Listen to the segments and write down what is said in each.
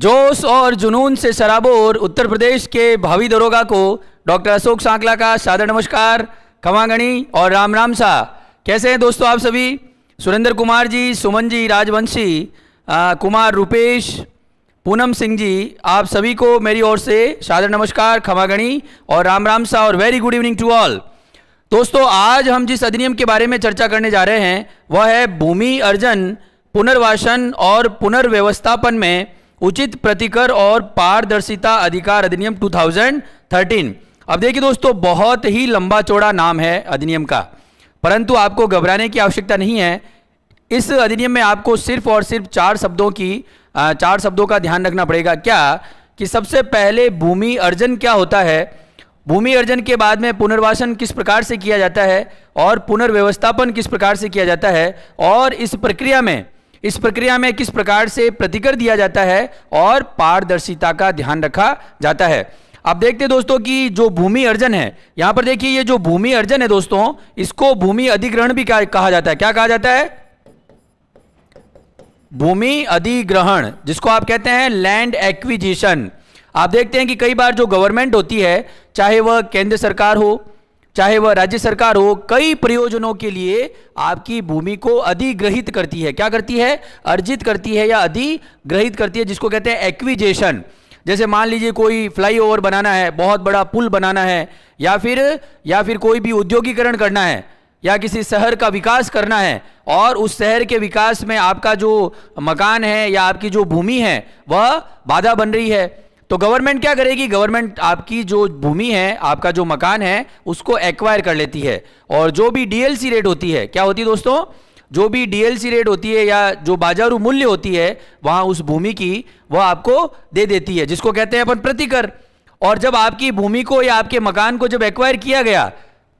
जोश और जुनून से शराबोर उत्तर प्रदेश के भावी दरोगा को डॉक्टर अशोक सांकला का सादर नमस्कार खमागणी और राम राम सा कैसे हैं दोस्तों आप सभी सुरेंद्र कुमार जी सुमन जी राजवंशी कुमार रुपेश पूनम सिंह जी आप सभी को मेरी ओर से सादर नमस्कार खमागणी और राम राम सा और very good evening to all दोस्तों आज हम जिस अधिनियम के बारे में चर्चा करने जा रहे हैं वह है भूमि अर्जन पुनर्वासन और पुनर्व्यवस्थापन में उचित प्रतिकर और पारदर्शिता अधिकार अधिनियम 2013 अब देखिए दोस्तों बहुत ही लंबा चौड़ा नाम है अधिनियम का परंतु आपको घबराने की आवश्यकता नहीं है इस अधिनियम में आपको सिर्फ और सिर्फ चार शब्दों की चार शब्दों का ध्यान रखना पड़ेगा क्या कि सबसे पहले भूमि अर्जन क्या होता है भूमि अर्जन के बाद में पुनर्वासन किस प्रकार से किया जाता है और पुनर्व्यवस्थापन किस प्रकार से किया जाता है और इस प्रक्रिया में इस प्रक्रिया में किस प्रकार से प्रतिकर दिया जाता है और पारदर्शिता का ध्यान रखा जाता है आप देखते हैं दोस्तों कि जो भूमि अर्जन है यहां पर देखिए ये जो भूमि अर्जन है दोस्तों इसको भूमि अधिग्रहण भी कहा जाता है क्या कहा जाता है भूमि अधिग्रहण जिसको आप कहते हैं लैंड एक्विजिशन आप देखते हैं कि कई बार जो गवर्नमेंट होती है चाहे वह केंद्र सरकार हो चाहे वह राज्य सरकार हो कई प्रयोजनों के लिए आपकी भूमि को अधिग्रहित करती है क्या करती है अर्जित करती है या अधिग्रहित करती है जिसको कहते हैं एक्विजेशन जैसे मान लीजिए कोई फ्लाईओवर बनाना है बहुत बड़ा पुल बनाना है या फिर या फिर कोई भी उद्योगीकरण करना है या किसी शहर का विकास करना है और उस शहर के विकास में आपका जो मकान है या आपकी जो भूमि है वह बाधा बन रही है तो गवर्नमेंट क्या करेगी गवर्नमेंट आपकी जो भूमि है आपका जो मकान है उसको एक्वायर कर लेती है और जो भी डीएलसी रेट होती है क्या होती है दोस्तों जो भी डीएलसी रेट होती है या जो बाजारू मूल्य होती है वहां उस भूमि की वह आपको दे देती है जिसको कहते हैं अपन प्रतिकर और जब आपकी भूमि को या आपके मकान को जब एक्वायर किया गया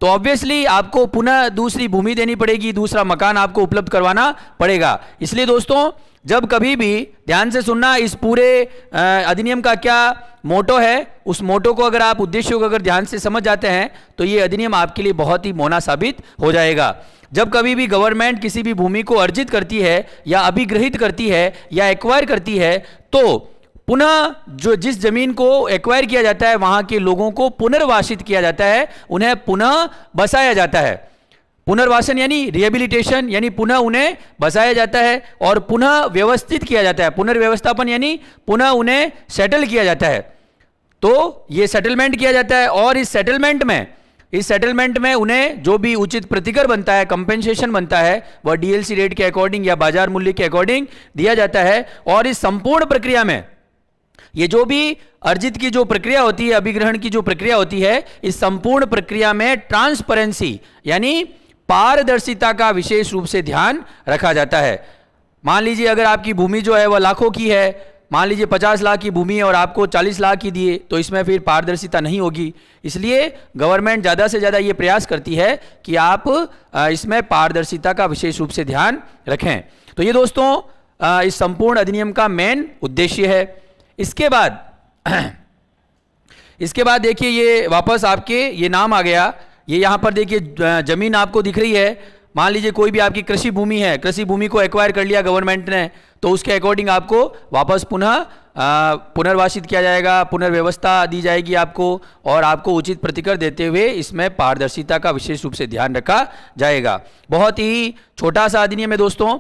तो ऑब्वियसली आपको पुनः दूसरी भूमि देनी पड़ेगी दूसरा मकान आपको उपलब्ध करवाना पड़ेगा इसलिए दोस्तों जब कभी भी ध्यान से सुनना इस पूरे अधिनियम का क्या मोटो है उस मोटो को अगर आप उद्देश्य को अगर ध्यान से समझ जाते हैं तो ये अधिनियम आपके लिए बहुत ही मोना साबित हो जाएगा जब कभी भी गवर्नमेंट किसी भी भूमि को अर्जित करती है या अभिग्रहित करती है या एक्वायर करती है तो पुनः जो जिस जमीन को एक्वायर किया जाता है वहाँ के लोगों को पुनर्वासित किया जाता है उन्हें पुनः बसाया जाता है पुनर्वासन यानी रिहेबिलिटेशन यानी पुनः उन्हें बसाया जाता है और पुनः व्यवस्थित किया जाता है पुनर्व्यवस्थापन यानी पुनः उन्हें सेटल किया जाता है तो ये सेटलमेंट किया जाता है और इस सेटलमेंट में इस सेटलमेंट में उन्हें जो भी उचित प्रतिकर बनता है कंपेंसेशन बनता है वह डीएलसी रेट के अकॉर्डिंग या बाजार मूल्य के अकॉर्डिंग दिया जाता है और इस संपूर्ण प्रक्रिया में ये जो भी अर्जित की जो प्रक्रिया होती है अभिग्रहण की जो प्रक्रिया होती है इस संपूर्ण प्रक्रिया में ट्रांसपेरेंसी यानी पारदर्शिता का विशेष रूप से ध्यान रखा जाता है मान लीजिए अगर आपकी भूमि जो है वह लाखों की है मान लीजिए पचास लाख की भूमि है और आपको चालीस लाख की दिए तो इसमें फिर पारदर्शिता नहीं होगी इसलिए गवर्नमेंट ज़्यादा से ज़्यादा ये प्रयास करती है कि आप इसमें पारदर्शिता का विशेष रूप से ध्यान रखें तो ये दोस्तों इस संपूर्ण अधिनियम का मेन उद्देश्य है इसके बाद इसके बाद देखिए ये वापस आपके ये नाम आ गया ये यहाँ पर देखिए ज़मीन आपको दिख रही है मान लीजिए कोई भी आपकी कृषि भूमि है कृषि भूमि को एक्वायर कर लिया गवर्नमेंट ने तो उसके अकॉर्डिंग आपको वापस पुनः पुनर्वासित किया जाएगा पुनर्व्यवस्था दी जाएगी आपको और आपको उचित प्रतिकर देते हुए इसमें पारदर्शिता का विशेष रूप से ध्यान रखा जाएगा बहुत ही छोटा सा अधिनियम है दोस्तों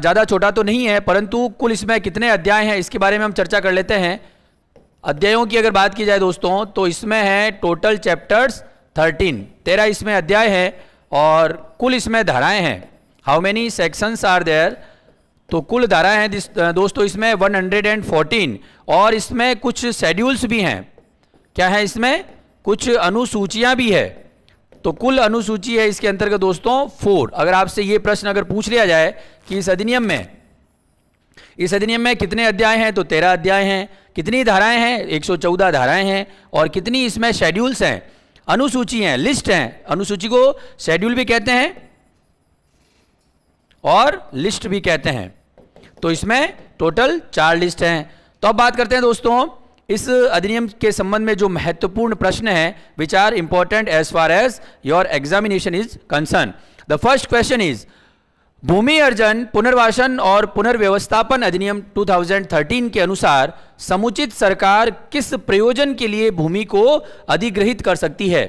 ज़्यादा छोटा तो नहीं है परंतु कुल इसमें कितने अध्याय हैं इसके बारे में हम चर्चा कर लेते हैं अध्यायों की अगर बात की जाए दोस्तों तो इसमें हैं टोटल चैप्टर्स थर्टीन तेरह इसमें अध्याय है और कुल इसमें धाराएं हैं how many sections are there तो कुल धाराएं हैं दोस्तों इसमें वन हंड्रेड एंड फोर्टीन और इसमें कुछ शेड्यूल्स भी हैं क्या है इसमें कुछ अनुसूचियां भी है तो कुल अनुसूची है इसके अंतर्गत दोस्तों फोर अगर आपसे ये प्रश्न अगर पूछ लिया जाए कि इस अधिनियम में इस अधिनियम में कितने अध्याय हैं तो तेरह अध्याय हैं कितनी धाराएं हैं चौदह धाराएं हैं और कितनी इसमें शेड्यूल्स हैं अनुसूची है लिस्ट हैं अनुसूची को शेड्यूल भी कहते हैं और लिस्ट भी कहते हैं तो इसमें टोटल चार लिस्ट हैं तो अब बात करते हैं दोस्तों इस अधिनियम के संबंध में जो महत्वपूर्ण प्रश्न है which are important as far as your examination is concerned the first question is भूमि अर्जन पुनर्वासन और पुनर्व्यवस्थापन अधिनियम 2013 के अनुसार समुचित सरकार किस प्रयोजन के लिए भूमि को अधिग्रहित कर सकती है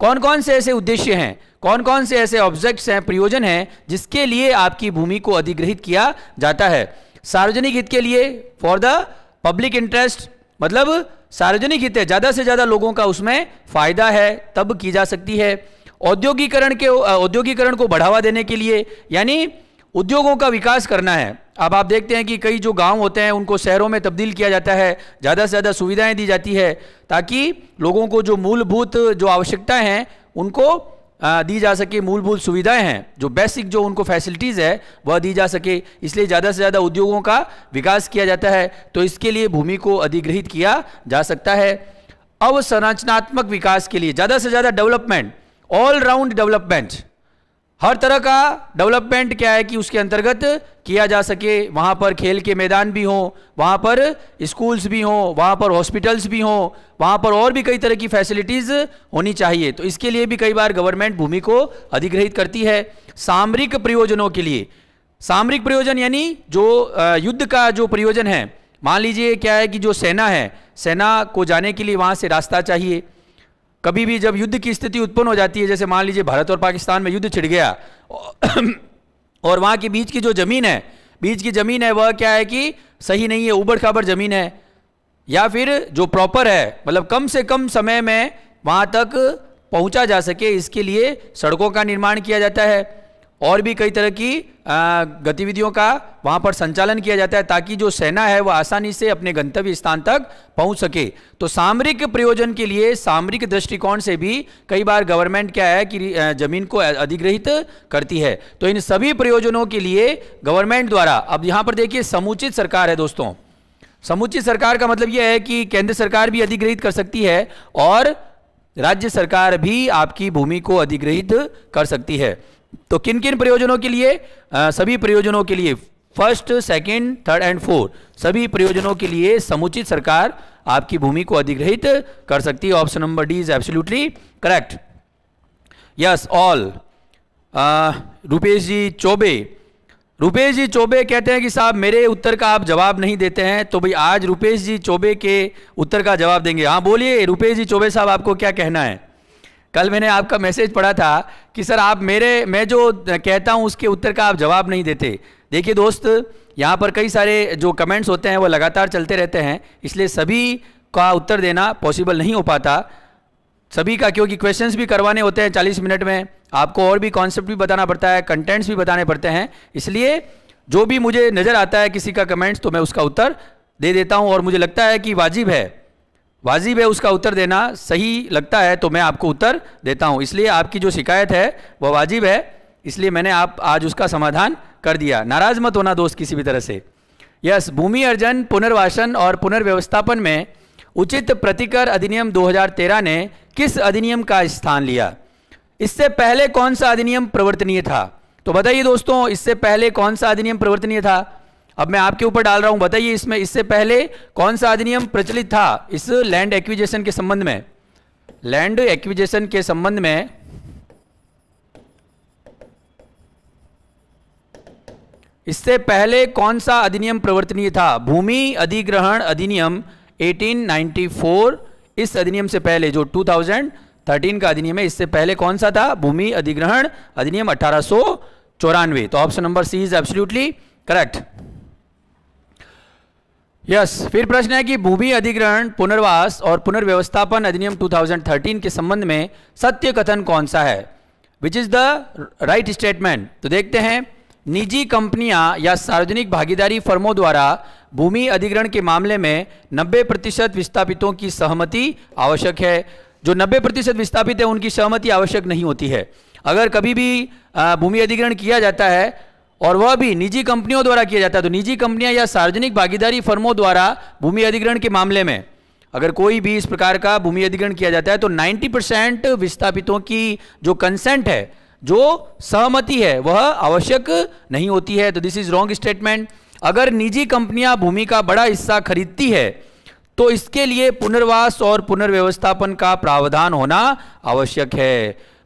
कौन कौन से ऐसे उद्देश्य हैं कौन कौन से ऐसे ऑब्जेक्ट्स हैं प्रयोजन हैं जिसके लिए आपकी भूमि को अधिग्रहित किया जाता है सार्वजनिक हित के लिए फॉर द पब्लिक इंटरेस्ट मतलब सार्वजनिक हित है ज़्यादा से ज़्यादा लोगों का उसमें फायदा है तब की जा सकती है औद्योगिकरण के औद्योगिकरण को बढ़ावा देने के लिए यानी उद्योगों का विकास करना है अब आप देखते हैं कि कई जो गांव होते हैं उनको शहरों में तब्दील किया जाता है ज़्यादा से ज़्यादा सुविधाएं दी जाती है ताकि लोगों को जो मूलभूत जो आवश्यकताएं हैं उनको दी जा सके मूलभूत सुविधाएं हैं जो बेसिक जो उनको फैसिलिटीज़ है वह दी जा सके इसलिए ज़्यादा से ज़्यादा उद्योगों का विकास किया जाता है तो इसके लिए भूमि को अधिग्रहित किया जा सकता है अवसंरचनात्मक विकास के लिए ज़्यादा से ज़्यादा डेवलपमेंट ऑल राउंड डेवलपमेंट हर तरह का डेवलपमेंट क्या है कि उसके अंतर्गत किया जा सके वहाँ पर खेल के मैदान भी हों वहाँ पर स्कूल्स भी हों वहाँ पर हॉस्पिटल्स भी हों वहाँ पर और भी कई तरह की फैसिलिटीज़ होनी चाहिए तो इसके लिए भी कई बार गवर्नमेंट भूमि को अधिग्रहित करती है सामरिक प्रयोजनों के लिए सामरिक प्रयोजन यानी जो युद्ध का जो प्रयोजन है मान लीजिए क्या है कि जो सेना है सेना को जाने के लिए वहाँ से रास्ता चाहिए कभी भी जब युद्ध की स्थिति उत्पन्न हो जाती है जैसे मान लीजिए भारत और पाकिस्तान में युद्ध छिड़ गया और वहाँ के बीच की जो ज़मीन है बीच की ज़मीन है वह क्या है कि सही नहीं है उबड़ खाबड़ ज़मीन है या फिर जो प्रॉपर है मतलब कम से कम समय में वहाँ तक पहुँचा जा सके इसके लिए सड़कों का निर्माण किया जाता है और भी कई तरह की गतिविधियों का वहाँ पर संचालन किया जाता है ताकि जो सेना है वह आसानी से अपने गंतव्य स्थान तक पहुँच सके तो सामरिक प्रयोजन के लिए सामरिक दृष्टिकोण से भी कई बार गवर्नमेंट क्या है कि जमीन को अधिग्रहित करती है तो इन सभी प्रयोजनों के लिए गवर्नमेंट द्वारा अब यहाँ पर देखिए समुचित सरकार है दोस्तों समुचित सरकार का मतलब यह है कि केंद्र सरकार भी अधिग्रहित कर सकती है और राज्य सरकार भी आपकी भूमि को अधिग्रहित कर सकती है तो किन किन प्रयोजनों के लिए आ, सभी प्रयोजनों के लिए first second third and fourth सभी प्रयोजनों के लिए समुचित सरकार आपकी भूमि को अधिग्रहित कर सकती है option number D is absolutely correct yes all Rupesh ji Choubey Rupesh ji Choubey कहते हैं कि साहब मेरे उत्तर का आप जवाब नहीं देते हैं तो भाई आज रुपेश जी चौबे के उत्तर का जवाब देंगे हाँ बोलिए रुपेश जी चौबे साहब आपको क्या कहना है कल मैंने आपका मैसेज पढ़ा था कि सर आप मेरे मैं जो कहता हूँ उसके उत्तर का आप जवाब नहीं देते देखिए दोस्त यहाँ पर कई सारे जो कमेंट्स होते हैं वो लगातार चलते रहते हैं इसलिए सभी का उत्तर देना पॉसिबल नहीं हो पाता सभी का क्योंकि क्वेश्चंस भी करवाने होते हैं चालीस मिनट में आपको और भी कॉन्सेप्ट भी बताना पड़ता है कंटेंट्स भी बताने पड़ते हैं इसलिए जो भी मुझे नज़र आता है किसी का कमेंट्स तो मैं उसका उत्तर दे देता हूँ और मुझे लगता है कि वाजिब है वाजिब है उसका उत्तर देना सही लगता है तो मैं आपको उत्तर देता हूँ इसलिए आपकी जो शिकायत है वह वाजिब है इसलिए मैंने आप आज उसका समाधान कर दिया नाराज मत होना दोस्त किसी भी तरह से यस भूमि अर्जन पुनर्वासन और पुनर्व्यवस्थापन में उचित प्रतिकर अधिनियम 2013 ने किस अधिनियम का स्थान लिया इससे पहले कौन सा अधिनियम प्रवर्तनीय था तो बताइए दोस्तों इससे पहले कौन सा अधिनियम प्रवर्तनीय था अब मैं आपके ऊपर डाल रहा हूं बताइए इसमें इससे पहले कौन सा अधिनियम प्रचलित था इस लैंड एक्विजेशन के संबंध में लैंड एक्विजेशन के संबंध में इससे पहले कौन सा अधिनियम प्रवर्तनीय था भूमि अधिग्रहण अधिनियम 1894 इस अधिनियम से पहले जो 2013 का अधिनियम है इससे पहले कौन सा था भूमि अधिग्रहण अधिनियम अठारह तो option number C is absolutely correct yes yes, फिर प्रश्न है कि भूमि अधिग्रहण पुनर्वास और पुनर्व्यवस्थापन अधिनियम 2013 के संबंध में सत्य कथन कौन सा है which is the right statement तो देखते हैं निजी कंपनियां या सार्वजनिक भागीदारी फर्मों द्वारा भूमि अधिग्रहण के मामले में 90 प्रतिशत विस्थापितों की सहमति आवश्यक है जो 90 प्रतिशत विस्थापित है उनकी सहमति आवश्यक नहीं होती है अगर कभी भी भूमि अधिग्रहण किया जाता है और वह भी निजी कंपनियों द्वारा किया जाता है तो निजी कंपनियां या सार्वजनिक भागीदारी फर्मों द्वारा भूमि अधिग्रहण के मामले में अगर कोई भी इस प्रकार का भूमि अधिग्रहण किया जाता है तो 90 परसेंट विस्थापितों की जो कंसेंट है जो सहमति है वह आवश्यक नहीं होती है तो दिस इज रॉन्ग स्टेटमेंट अगर निजी कंपनियां भूमि का बड़ा हिस्सा खरीदती है तो इसके लिए पुनर्वास और पुनर्व्यवस्थापन का प्रावधान होना आवश्यक है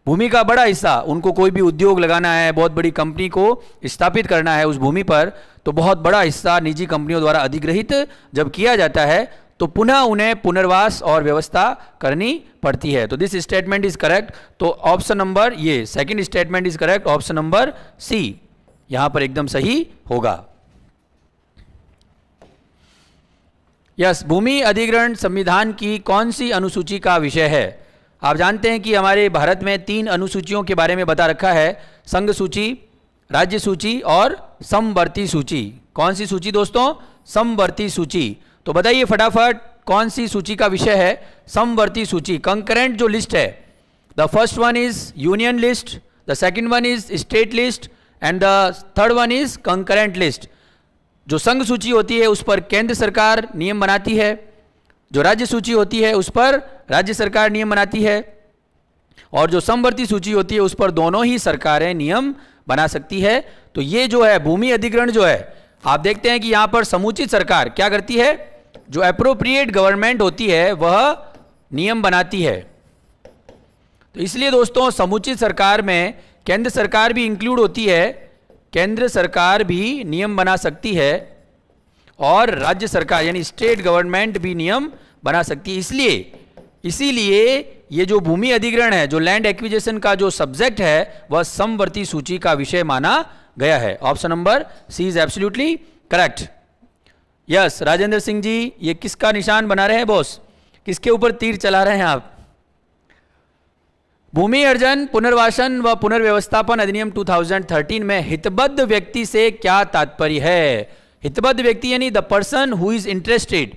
भूमि का बड़ा हिस्सा उनको कोई भी उद्योग लगाना है बहुत बड़ी कंपनी को स्थापित करना है उस भूमि पर तो बहुत बड़ा हिस्सा निजी कंपनियों द्वारा अधिग्रहित जब किया जाता है तो पुनः उन्हें पुनर्वास और व्यवस्था करनी पड़ती है तो दिस स्टेटमेंट इज करेक्ट तो ऑप्शन नंबर ये second statement is correct option number C यहां पर एकदम सही होगा यस भूमि अधिग्रहण संविधान की कौन सी अनुसूची का विषय है आप जानते हैं कि हमारे भारत में तीन अनुसूचियों के बारे में बता रखा है संघ सूची राज्य सूची और समवर्ती सूची कौन सी सूची दोस्तों समवर्ती सूची तो बताइए फटाफट कौन सी सूची का विषय है समवर्ती सूची कंकरेंट जो लिस्ट है the first one is union list the second one is state list and the third one is concurrent list जो संघ सूची होती है उस पर केंद्र सरकार नियम बनाती है जो राज्य सूची होती है उस पर राज्य सरकार नियम बनाती है और जो समवर्ती सूची होती है उस पर दोनों ही सरकारें नियम बना सकती है तो ये जो है भूमि अधिग्रहण जो है आप देखते हैं कि यहां पर समुचित सरकार क्या करती है जो अप्रोप्रिएट गवर्नमेंट होती है वह नियम बनाती है तो इसलिए दोस्तों समुचित सरकार में केंद्र सरकार भी इंक्लूड होती है केंद्र सरकार भी नियम बना सकती है और राज्य सरकार यानी स्टेट गवर्नमेंट भी नियम बना सकती है इसलिए इसीलिए ये जो भूमि अधिग्रहण है जो लैंड एक्विजेशन का जो सब्जेक्ट है वह समवर्ती सूची का विषय माना गया है option number C is absolutely correct yes Rajendra Singh ji ये किसका निशान बना रहे हैं बॉस किसके ऊपर तीर चला रहे हैं आप भूमि अर्जन पुनर्वासन व पुनर्व्यवस्थापन अधिनियम 2013 में हितबद्ध व्यक्ति से क्या तात्पर्य है हितबद्ध व्यक्ति यानी the person who is interested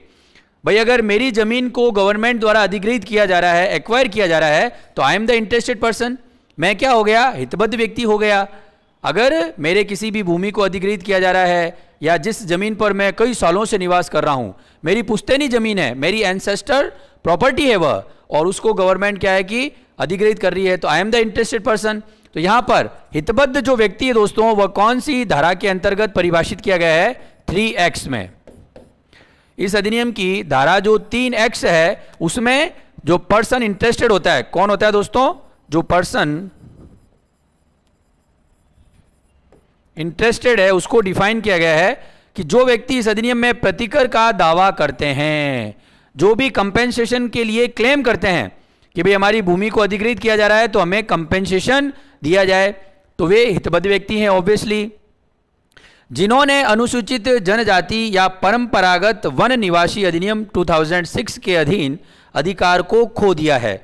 भाई अगर मेरी जमीन को गवर्नमेंट द्वारा अधिग्रहित किया जा रहा है एक्वायर किया जा रहा है तो I am the interested person मैं क्या हो गया हितबद्ध व्यक्ति हो गया अगर मेरे किसी भी भूमि को अधिग्रहित किया जा रहा है या जिस जमीन पर मैं कई सालों से निवास कर रहा हूँ मेरी पुश्तैनी जमीन है मेरी एनसेस्टर प्रॉपर्टी है वह और उसको गवर्नमेंट क्या है कि अधिग्रहित कर रही है तो I am the interested person तो यहाँ पर हितबद्ध जो व्यक्ति है दोस्तों वह कौन सी धारा के अंतर्गत परिभाषित किया गया है थ्री एक्स में इस अधिनियम की धारा जो तीन एक्स है उसमें जो पर्सन इंटरेस्टेड होता है कौन होता है दोस्तों जो पर्सन इंटरेस्टेड है उसको डिफाइन किया गया है कि जो व्यक्ति इस अधिनियम में प्रतिकर का दावा करते हैं जो भी कंपेंसेशन के लिए क्लेम करते हैं कि भाई हमारी भूमि को अधिकृत किया जा रहा है तो हमें कंपेंसेशन दिया जाए तो वे हितबद्ध व्यक्ति हैं ऑब्वियसली जिन्होंने अनुसूचित जनजाति या परंपरागत वन निवासी अधिनियम 2006 के अधीन अधिकार को खो दिया है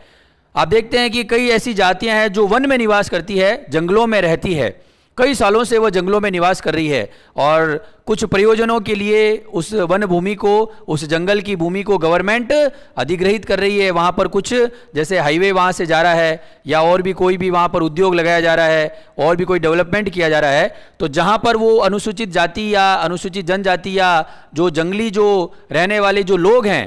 आप देखते हैं कि कई ऐसी जातियां हैं जो वन में निवास करती है जंगलों में रहती है कई सालों से वह जंगलों में निवास कर रही है और कुछ प्रयोजनों के लिए उस वन भूमि को उस जंगल की भूमि को गवर्नमेंट अधिग्रहित कर रही है वहाँ पर कुछ जैसे हाईवे वहाँ से जा रहा है या और भी कोई भी वहाँ पर उद्योग लगाया जा रहा है और भी कोई डेवलपमेंट किया जा रहा है तो जहाँ पर वो अनुसूचित जाति या अनुसूचित जनजाति या जो जंगली जो रहने वाले जो लोग हैं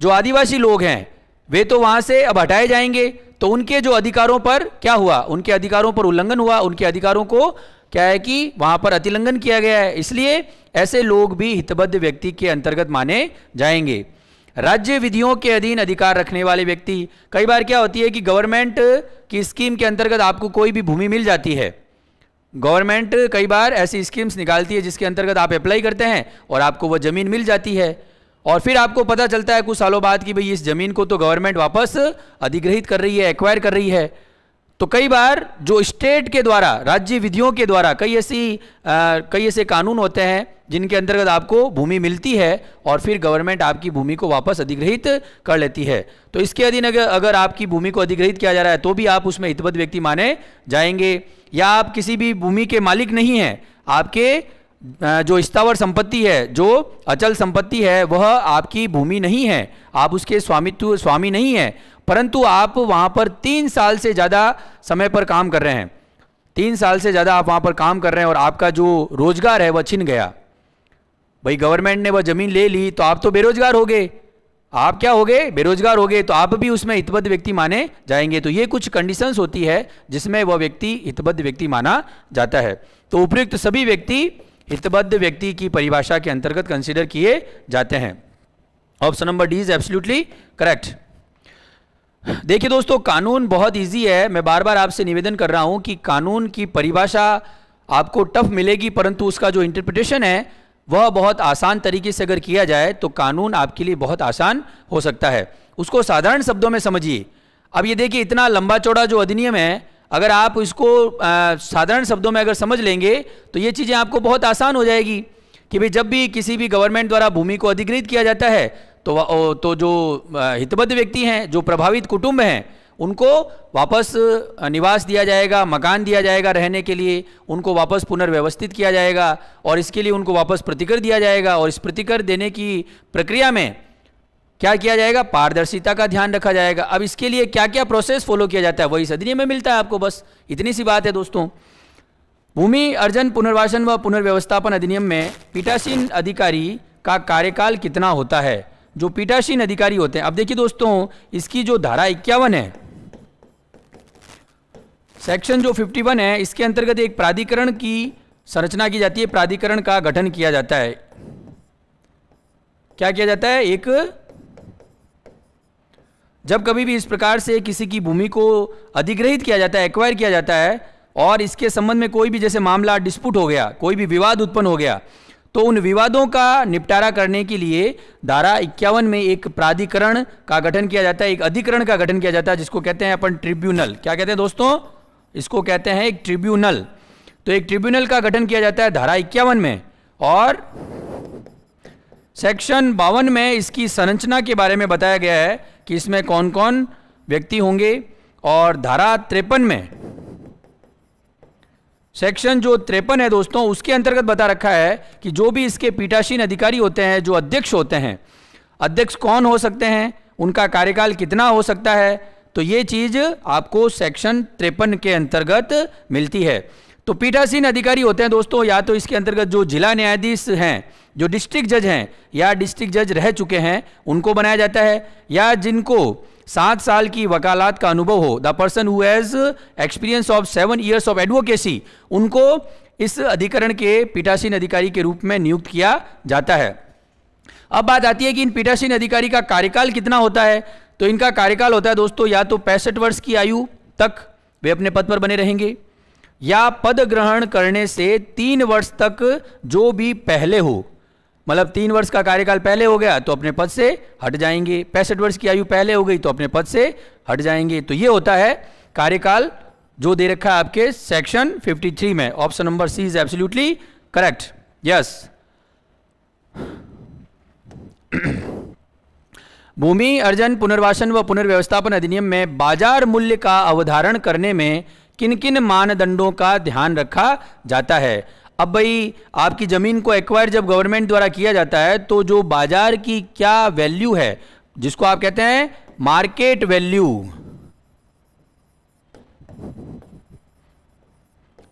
जो आदिवासी लोग हैं वे तो वहां से अब हटाए जाएंगे तो उनके जो अधिकारों पर क्या हुआ उनके अधिकारों पर उल्लंघन हुआ उनके अधिकारों को क्या है कि वहां पर अतिलंघन किया गया है इसलिए ऐसे लोग भी हितबद्ध व्यक्ति के अंतर्गत माने जाएंगे राज्य विधियों के अधीन अधिकार रखने वाले व्यक्ति कई बार क्या होती है कि गवर्नमेंट की स्कीम के अंतर्गत आपको कोई भी भूमि मिल जाती है गवर्नमेंट कई बार ऐसी स्कीम्स निकालती है जिसके अंतर्गत आप अप्लाई करते हैं और आपको वह ज़मीन मिल जाती है और फिर आपको पता चलता है कुछ सालों बाद कि भाई इस ज़मीन को तो गवर्नमेंट वापस अधिग्रहित कर रही है एक्वायर कर रही है तो कई बार जो स्टेट के द्वारा राज्य विधियों के द्वारा कई ऐसी कई ऐसे कानून होते हैं जिनके अंतर्गत आपको भूमि मिलती है और फिर गवर्नमेंट आपकी भूमि को वापस अधिग्रहित कर लेती है तो इसके अधीन अगर अगर आपकी भूमि को अधिग्रहित किया जा रहा है तो भी आप उसमें हितबद्ध व्यक्ति माने जाएंगे या आप किसी भी भूमि के मालिक नहीं हैं आपके जो स्थावर संपत्ति है जो अचल संपत्ति है वह आपकी भूमि नहीं है आप उसके स्वामित्व स्वामी नहीं है परंतु आप वहां पर तीन साल से ज़्यादा समय पर काम कर रहे हैं तीन साल से ज़्यादा आप वहां पर काम कर रहे हैं और आपका जो रोजगार है वह छिन गया भाई गवर्नमेंट ने वह ज़मीन ले ली तो आप तो बेरोजगार हो गए आप क्या हो गए बेरोजगार हो गए तो आप भी उसमें हितबद्ध व्यक्ति माने जाएंगे तो ये कुछ कंडीशंस होती है जिसमें वह व्यक्ति हितबद्ध व्यक्ति माना जाता है तो उपयुक्त सभी व्यक्ति हितबद्ध व्यक्ति की परिभाषा के अंतर्गत कंसिडर किए जाते हैं option number D is absolutely correct देखिए दोस्तों कानून बहुत इजी है मैं बार बार आपसे निवेदन कर रहा हूं कि कानून की परिभाषा आपको टफ मिलेगी परंतु उसका जो इंटरप्रिटेशन है वह बहुत आसान तरीके से अगर किया जाए तो कानून आपके लिए बहुत आसान हो सकता है उसको साधारण शब्दों में समझिए अब ये देखिए इतना लंबा चौड़ा जो अधिनियम है अगर आप इसको साधारण शब्दों में अगर समझ लेंगे तो ये चीज़ें आपको बहुत आसान हो जाएगी कि भाई जब भी किसी भी गवर्नमेंट द्वारा भूमि को अधिग्रहित किया जाता है तो तो जो हितबद्ध व्यक्ति हैं जो प्रभावित कुटुंब हैं उनको वापस निवास दिया जाएगा मकान दिया जाएगा रहने के लिए उनको वापस पुनर्व्यवस्थित किया जाएगा और इसके लिए उनको वापस प्रतिकर दिया जाएगा और इस प्रतिकर देने की प्रक्रिया में क्या किया जाएगा पारदर्शिता का ध्यान रखा जाएगा अब इसके लिए क्या क्या प्रोसेस फॉलो किया जाता है वही सदरी में मिलता है आपको बस इतनी सी बात है दोस्तों भूमि अर्जन पुनर्वासन व पुनर्व्यवस्थापन अधिनियम में पीठासीन अधिकारी का कार्यकाल कितना होता है जो पीठासीन अधिकारी होते हैं अब देखिए दोस्तों इसकी जो धारा इक्यावन है सेक्शन जो 51 है इसके अंतर्गत एक प्राधिकरण की संरचना की जाती है प्राधिकरण का गठन किया जाता है क्या किया जाता है एक जब कभी भी इस प्रकार से किसी की भूमि को अधिग्रहित किया जाता है एक्वायर किया जाता है और इसके संबंध में कोई भी जैसे मामला डिस्प्यूट हो गया कोई भी विवाद उत्पन्न हो गया तो उन विवादों का निपटारा करने के लिए धारा इक्यावन में एक प्राधिकरण का गठन किया जाता है एक अधिकरण का गठन किया जाता है जिसको कहते हैं अपन ट्रिब्यूनल क्या कहते हैं दोस्तों इसको कहते हैं एक ट्रिब्यूनल तो एक ट्रिब्यूनल का गठन किया जाता है धारा इक्यावन में और सेक्शन बावन में इसकी संरचना के बारे में बताया गया है कि इसमें कौन कौन व्यक्ति होंगे और धारा त्रेपन में सेक्शन जो त्रेपन है दोस्तों उसके अंतर्गत बता रखा है कि जो भी इसके पीठासीन अधिकारी होते हैं जो अध्यक्ष होते हैं अध्यक्ष कौन हो सकते हैं उनका कार्यकाल कितना हो सकता है तो ये चीज़ आपको सेक्शन त्रेपन के अंतर्गत मिलती है तो पीठासीन अधिकारी होते हैं दोस्तों या तो इसके अंतर्गत जो जिला न्यायाधीश हैं जो डिस्ट्रिक्ट जज हैं या डिस्ट्रिक्ट जज रह चुके हैं उनको बनाया जाता है या जिनको सात साल की वकालत का अनुभव हो the person who has experience of seven years of advocacy उनको इस अधिकरण के पीठासीन अधिकारी के रूप में नियुक्त किया जाता है अब बात आती है कि इन पीठासीन अधिकारी का कार्यकाल कितना होता है तो इनका कार्यकाल होता है दोस्तों या तो पैंसठ वर्ष की आयु तक वे अपने पद पर बने रहेंगे या पद ग्रहण करने से तीन वर्ष तक जो भी पहले हो मतलब तीन वर्ष का कार्यकाल पहले हो गया तो अपने पद से हट जाएंगे पैंसठ वर्ष की आयु पहले हो गई तो अपने पद से हट जाएंगे तो ये होता है कार्यकाल जो दे रखा है आपके सेक्शन 53 में option number C is absolutely correct yes भूमि अर्जन पुनर्वासन व पुनर्व्यवस्थापन अधिनियम में बाजार मूल्य का अवधारण करने में किन किन मानदंडों का ध्यान रखा जाता है अब भाई आपकी ज़मीन को एक्वायर जब गवर्नमेंट द्वारा किया जाता है तो जो बाजार की क्या वैल्यू है जिसको आप कहते हैं मार्केट वैल्यू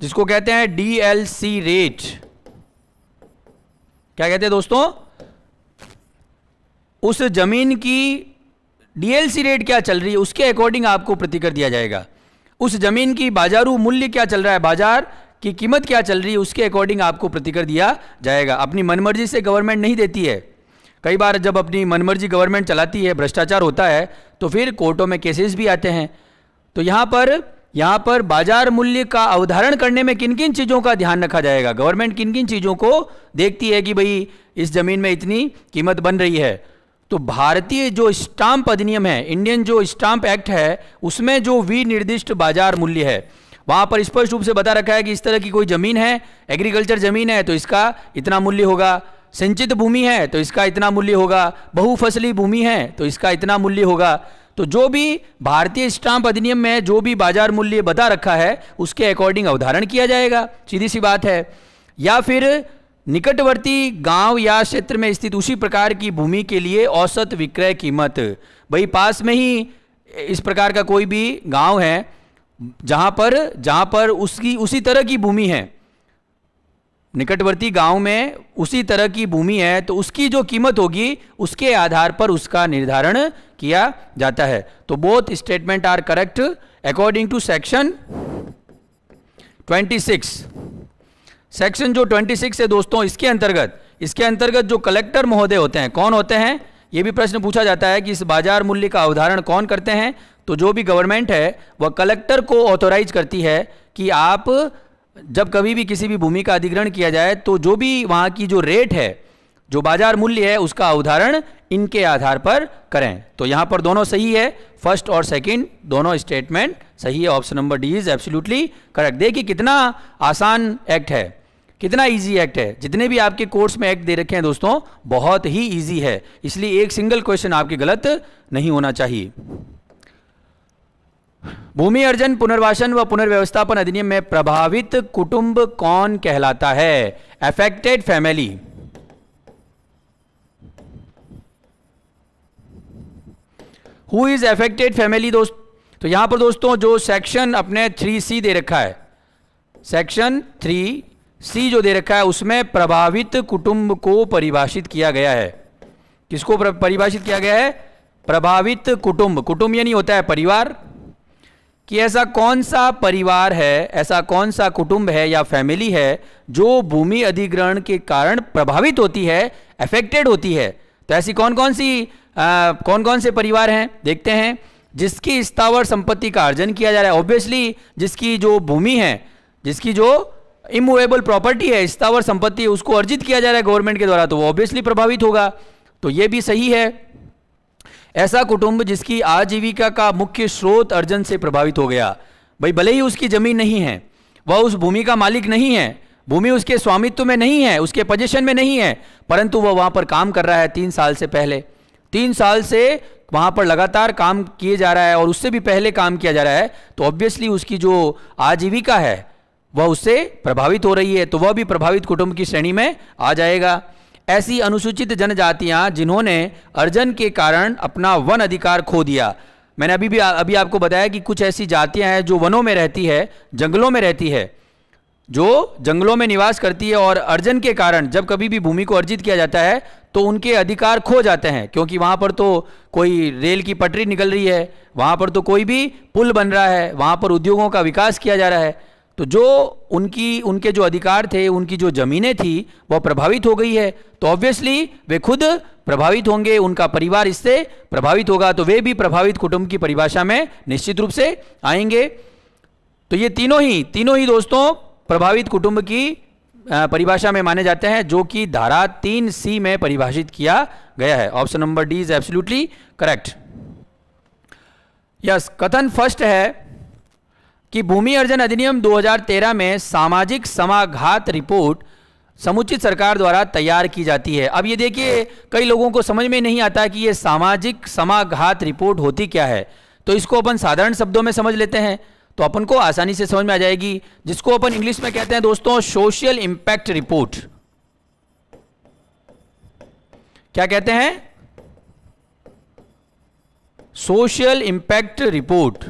जिसको कहते हैं डीएलसी रेट क्या कहते हैं दोस्तों उस जमीन की डीएलसी रेट क्या चल रही है उसके अकॉर्डिंग आपको प्रतिकर दिया जाएगा उस जमीन की बाजारू मूल्य क्या चल रहा है बाजार की कीमत क्या चल रही है उसके अकॉर्डिंग आपको प्रतिकर दिया जाएगा अपनी मनमर्जी से गवर्नमेंट नहीं देती है कई बार जब अपनी मनमर्जी गवर्नमेंट चलाती है भ्रष्टाचार होता है तो फिर कोर्टों में केसेस भी आते हैं तो यहां पर यहां पर बाजार मूल्य का अवधारण करने में किन किन चीज़ों का ध्यान रखा जाएगा गवर्नमेंट किन किन चीज़ों को देखती है कि भाई इस ज़मीन में इतनी कीमत बन रही है तो भारतीय जो स्टाम्प अधिनियम है इंडियन जो स्टाम्प एक्ट है उसमें जो विनिर्दिष्ट बाजार मूल्य है वहां पर स्पष्ट रूप से बता रखा है कि इस तरह की कोई जमीन है एग्रीकल्चर जमीन है तो इसका इतना मूल्य होगा सिंचित भूमि है तो इसका इतना मूल्य होगा बहुफसली भूमि है तो इसका इतना मूल्य होगा तो जो भी भारतीय स्टाम्प अधिनियम में जो भी बाजार मूल्य बता रखा है उसके अकॉर्डिंग अवधारण किया जाएगा सीधी सी बात है या फिर निकटवर्ती गांव या क्षेत्र में स्थित उसी प्रकार की भूमि के लिए औसत विक्रय कीमत भाई पास में ही इस प्रकार का कोई भी गांव है जहां पर जहां पर उसकी उसी तरह की भूमि है निकटवर्ती गांव में उसी तरह की भूमि है तो उसकी जो कीमत होगी उसके आधार पर उसका निर्धारण किया जाता है तो both statement are correct according to section twenty six section जो 26 है दोस्तों इसके अंतर्गत इसके अंतर्गत जो कलेक्टर महोदय होते हैं कौन होते हैं ये भी प्रश्न पूछा जाता है कि इस बाजार मूल्य का अवधारण कौन करते हैं तो जो भी गवर्नमेंट है वह कलेक्टर को ऑथोराइज करती है कि आप जब कभी भी किसी भी भूमि का अधिग्रहण किया जाए तो जो भी वहाँ की जो रेट है जो बाजार मूल्य है उसका उदाहरण इनके आधार पर करें तो यहाँ पर दोनों सही है फर्स्ट और सेकंड दोनों स्टेटमेंट सही है option number D is absolutely correct देखिए कितना आसान एक्ट है कितना इजी एक्ट है जितने भी आपके कोर्स में एक्ट दे रखे हैं दोस्तों बहुत ही इजी है इसलिए एक सिंगल क्वेश्चन आपके गलत नहीं होना चाहिए भूमि अर्जन पुनर्वासन व पुनर्व्यवस्थापन अधिनियम में प्रभावित कुटुंब कौन कहलाता है affected family who is affected family दोस्त तो यहां पर दोस्तों जो सेक्शन अपने थ्री सी दे रखा है सेक्शन थ्री सी जो दे रखा है उसमें प्रभावित कुटुंब को परिभाषित किया गया है किसको परिभाषित किया गया है प्रभावित कुटुंब कुटुंब ये नहीं होता है परिवार कि ऐसा कौन सा परिवार है ऐसा कौन सा कुटुंब है या फैमिली है जो भूमि अधिग्रहण के कारण प्रभावित होती है अफेक्टेड होती है तो ऐसी कौन कौन सी आ, कौन कौन से परिवार हैं देखते हैं जिसकी स्थावर संपत्ति का अर्जन किया जा रहा है ऑब्वियसली जिसकी जो भूमि है जिसकी जो इमूवेबल प्रॉपर्टी है स्थावर संपत्ति है उसको अर्जित किया जा रहा है गवर्नमेंट के द्वारा तो वो ऑब्वियसली प्रभावित होगा तो ये भी सही है ऐसा कुटुंब जिसकी आजीविका का मुख्य स्रोत अर्जन से प्रभावित हो गया भाई भले ही उसकी जमीन नहीं है वह उस भूमि का मालिक नहीं है भूमि उसके स्वामित्व में नहीं है उसके पोजिशन में नहीं है परंतु वह वहां पर काम कर रहा है तीन साल से पहले तीन साल से वहां पर लगातार काम किए जा रहा है और उससे भी पहले काम किया जा रहा है तो ऑब्वियसली उसकी जो आजीविका है वह उससे प्रभावित हो रही है तो वह भी प्रभावित कुटुंब की श्रेणी में आ जाएगा ऐसी अनुसूचित जनजातियां जिन्होंने अर्जन के कारण अपना वन अधिकार खो दिया मैंने अभी भी अभी आपको बताया कि कुछ ऐसी जातियां हैं जो वनों में रहती है जंगलों में रहती है जो जंगलों में निवास करती है और अर्जन के कारण जब कभी भी भूमि को अर्जित किया जाता है तो उनके अधिकार खो जाते हैं क्योंकि वहां पर तो कोई रेल की पटरी निकल रही है वहां पर तो कोई भी पुल बन रहा है वहां पर उद्योगों का विकास किया जा रहा है तो जो उनकी उनके जो अधिकार थे उनकी जो ज़मीनें थी वह प्रभावित हो गई है तो ऑब्वियसली वे खुद प्रभावित होंगे उनका परिवार इससे प्रभावित होगा तो वे भी प्रभावित कुटुंब की परिभाषा में निश्चित रूप से आएंगे तो ये तीनों ही तीनों ही दोस्तों प्रभावित कुटुंब की परिभाषा में माने जाते हैं जो कि धारा तीन सी में परिभाषित किया गया है option number D is absolutely correct yes कथन फर्स्ट है कि भूमि अर्जन अधिनियम 2013 में सामाजिक समाघात रिपोर्ट समुचित सरकार द्वारा तैयार की जाती है अब ये देखिए कई लोगों को समझ में नहीं आता कि ये सामाजिक समाघात रिपोर्ट होती क्या है तो इसको अपन साधारण शब्दों में समझ लेते हैं तो अपन को आसानी से समझ में आ जाएगी जिसको अपन इंग्लिश में कहते हैं दोस्तों सोशल इंपैक्ट रिपोर्ट क्या कहते हैं सोशल इंपैक्ट रिपोर्ट